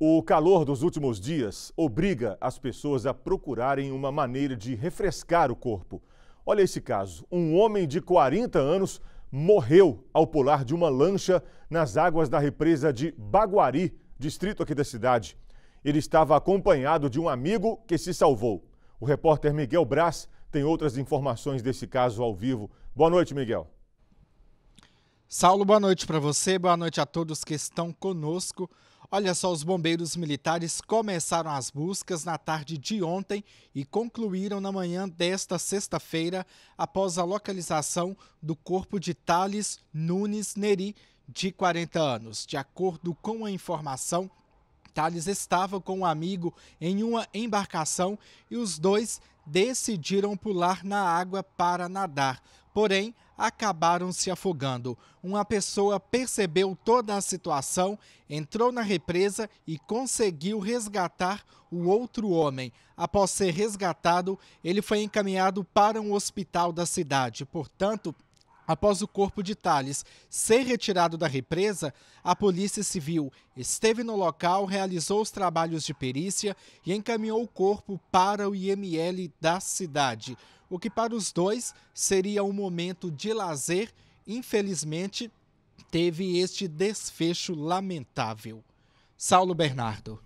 O calor dos últimos dias obriga as pessoas a procurarem uma maneira de refrescar o corpo. Olha esse caso: um homem de 40 anos morreu ao pular de uma lancha nas águas da represa de Baguari, distrito aqui da cidade. Ele estava acompanhado de um amigo que se salvou. O repórter Miguel Braz tem outras informações desse caso ao vivo. Boa noite, Miguel. Saulo, boa noite para você, boa noite a todos que estão conosco. Olha só, os bombeiros militares começaram as buscas na tarde de ontem e concluíram na manhã desta sexta-feira, após a localização do corpo de Thales Nunes Neri, de 40 anos. De acordo com a informação, Thales estava com um amigo em uma embarcação e os dois decidiram pular na água para nadar. Porém, acabaram se afogando. Uma pessoa percebeu toda a situação, entrou na represa e conseguiu resgatar o outro homem. Após ser resgatado, ele foi encaminhado para um hospital da cidade. Portanto, Após o corpo de Thales ser retirado da represa, a Polícia Civil esteve no local, realizou os trabalhos de perícia e encaminhou o corpo para o IML da cidade. O que para os dois seria um momento de lazer, infelizmente, teve este desfecho lamentável. Saulo Bernardo.